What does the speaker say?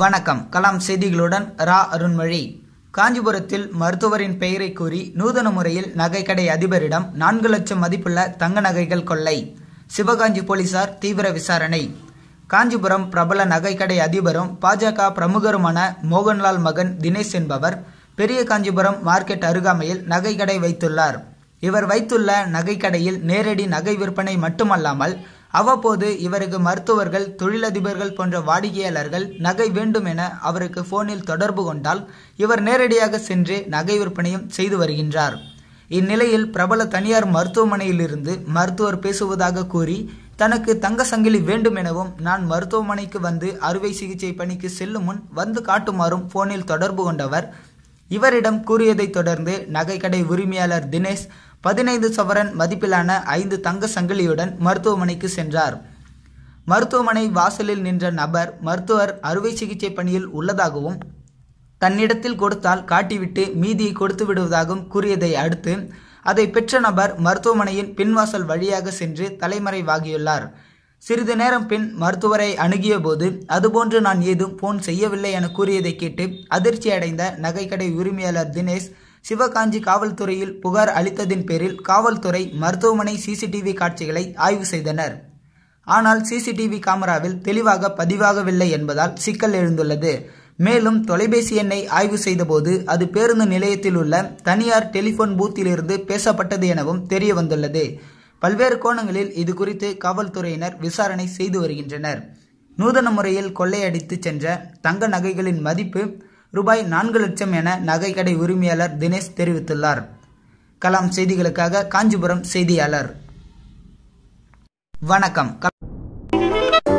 வணக்கம் கலாம் செய்திகளுடன் ரா அருண்மொழி காஞ்சிபுரத்தில் மருத்துவரின் பெயரை கூறி நூதன முறையில் நகைக்கடை அதிபரிடம் நான்கு லட்சம் மதிப்புள்ள தங்க நகைகள் கொள்ளை சிவகாஞ்சி போலீசார் தீவிர விசாரணை காஞ்சிபுரம் பிரபல நகைக்கடை அதிபரும் பாஜக பிரமுகருமான மோகன்லால் மகன் தினேஷ் என்பவர் பெரிய காஞ்சிபுரம் மார்க்கெட் அருகாமையில் நகைக்கடை வைத்துள்ளார் இவர் வைத்துள்ள நகைக்கடையில் நேரடி நகை விற்பனை மட்டுமல்லாமல் அவ்வப்போது இவருக்கு மருத்துவர்கள் தொழிலதிபர்கள் போன்ற வாடிக்கையாளர்கள் நகை வேண்டும் என அவருக்கு போனில் தொடர்பு கொண்டால் இவர் நேரடியாக சென்று நகை விற்பனையும் செய்து வருகின்றார் இந்நிலையில் பிரபல தனியார் மருத்துவமனையிலிருந்து மருத்துவர் பேசுவதாக கூறி தனக்கு தங்க சங்கிலி வேண்டும் எனவும் நான் மருத்துவமனைக்கு வந்து அறுவை சிகிச்சை பணிக்கு செல்லும் முன் வந்து காட்டுமாறும் போனில் தொடர்பு கொண்டவர் இவரிடம் கூறியதைத் தொடர்ந்து நகைக்கடை உரிமையாளர் தினேஷ் பதினைந்து சவரன் மதிப்பிலான ஐந்து தங்க சங்கிலியுடன் மருத்துவமனைக்கு சென்றார் மருத்துவமனை வாசலில் நின்ற நபர் மருத்துவர் அறுவை சிகிச்சை பணியில் உள்ளதாகவும் தன்னிடத்தில் கொடுத்தால் காட்டிவிட்டு மீதியை கொடுத்து விடுவதாகவும் கூறியதை அடுத்து அதை பெற்ற நபர் மருத்துவமனையின் பின்வாசல் வழியாக சென்று தலைமறைவாகியுள்ளார் சிறிது நேரம் பின் மருத்துவரை அணுகிய போது அதுபோன்று நான் ஏதும் போன் செய்யவில்லை என கூறியதை கேட்டு அதிர்ச்சி அடைந்த நகைக்கடை உரிமையாளர் தினேஷ் சிவகாஞ்சி காவல்துறையில் புகார் அளித்ததின் பேரில் காவல்துறை மருத்துவமனை சிசிடிவி காட்சிகளை ஆய்வு செய்தனர் ஆனால் சிசிடிவி கேமராவில் தெளிவாக பதிவாகவில்லை என்பதால் சிக்கல் எழுந்துள்ளது மேலும் தொலைபேசி எண்ணை ஆய்வு செய்தபோது அது பேருந்து நிலையத்தில் உள்ள தனியார் டெலிபோன் பூத்திலிருந்து பேசப்பட்டது எனவும் தெரிய வந்துள்ளது பல்வேறு கோணங்களில் இது குறித்து காவல்துறையினர் விசாரணை செய்து வருகின்றனர் நூதன முறையில் கொள்ளையடித்து சென்ற தங்க நகைகளின் மதிப்பு ரூபாய் நான்கு லட்சம் என நகைக்கடை உரிமையாளர் தினேஷ் தெரிவித்துள்ளார் கலாம் செய்திகளுக்காக காஞ்சிபுரம் செய்தியாளர் வணக்கம்